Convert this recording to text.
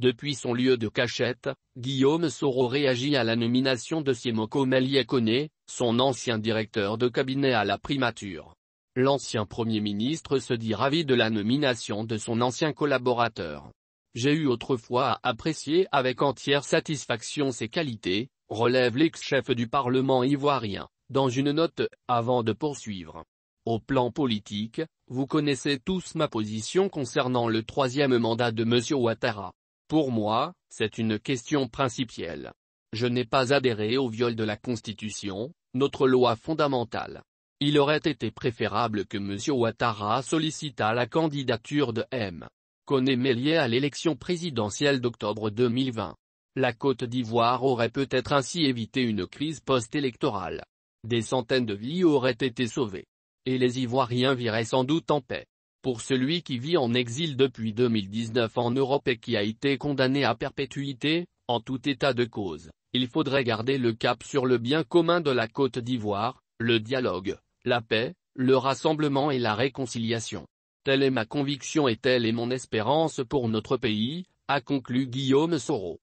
Depuis son lieu de cachette, Guillaume Soro réagit à la nomination de Siemoko Meliekone, son ancien directeur de cabinet à la primature. L'ancien Premier ministre se dit ravi de la nomination de son ancien collaborateur. J'ai eu autrefois à apprécier avec entière satisfaction ses qualités, relève l'ex-chef du Parlement ivoirien, dans une note, avant de poursuivre. Au plan politique, vous connaissez tous ma position concernant le troisième mandat de M. Ouattara. Pour moi, c'est une question principielle. Je n'ai pas adhéré au viol de la Constitution, notre loi fondamentale. Il aurait été préférable que M. Ouattara sollicitât la candidature de M. Koné Mélié à l'élection présidentielle d'octobre 2020. La Côte d'Ivoire aurait peut-être ainsi évité une crise post-électorale. Des centaines de vies auraient été sauvées. Et les Ivoiriens viraient sans doute en paix pour celui qui vit en exil depuis 2019 en Europe et qui a été condamné à perpétuité, en tout état de cause, il faudrait garder le cap sur le bien commun de la Côte d'Ivoire, le dialogue, la paix, le rassemblement et la réconciliation. Telle est ma conviction et telle est mon espérance pour notre pays, a conclu Guillaume Soro.